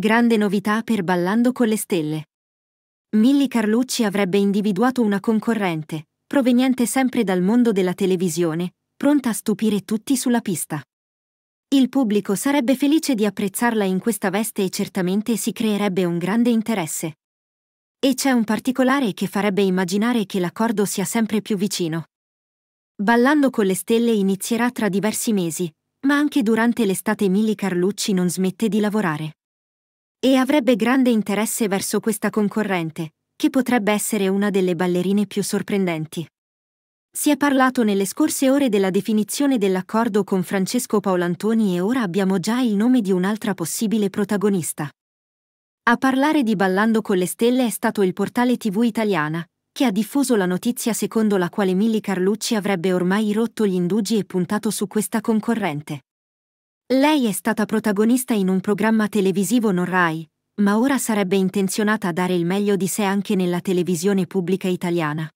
Grande novità per Ballando con le stelle. Milly Carlucci avrebbe individuato una concorrente, proveniente sempre dal mondo della televisione, pronta a stupire tutti sulla pista. Il pubblico sarebbe felice di apprezzarla in questa veste e certamente si creerebbe un grande interesse. E c'è un particolare che farebbe immaginare che l'accordo sia sempre più vicino. Ballando con le stelle inizierà tra diversi mesi, ma anche durante l'estate Milly Carlucci non smette di lavorare e avrebbe grande interesse verso questa concorrente, che potrebbe essere una delle ballerine più sorprendenti. Si è parlato nelle scorse ore della definizione dell'accordo con Francesco Paolantoni e ora abbiamo già il nome di un'altra possibile protagonista. A parlare di Ballando con le stelle è stato il portale TV italiana, che ha diffuso la notizia secondo la quale Milly Carlucci avrebbe ormai rotto gli indugi e puntato su questa concorrente. Lei è stata protagonista in un programma televisivo non RAI, ma ora sarebbe intenzionata a dare il meglio di sé anche nella televisione pubblica italiana.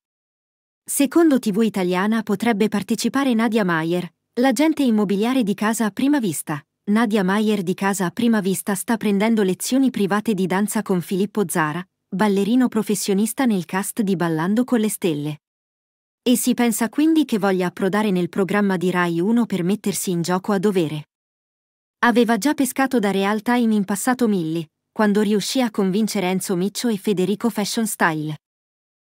Secondo TV Italiana potrebbe partecipare Nadia Mayer, l'agente immobiliare di Casa a Prima Vista. Nadia Mayer di Casa a Prima Vista sta prendendo lezioni private di danza con Filippo Zara, ballerino professionista nel cast di Ballando con le Stelle. E si pensa quindi che voglia approdare nel programma di Rai 1 per mettersi in gioco a dovere. Aveva già pescato da Real Time in passato Milli, quando riuscì a convincere Enzo Miccio e Federico Fashion Style.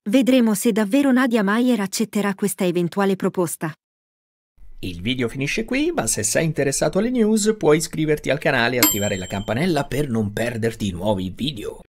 Vedremo se davvero Nadia Mayer accetterà questa eventuale proposta. Il video finisce qui, ma se sei interessato alle news puoi iscriverti al canale e attivare la campanella per non perderti nuovi video.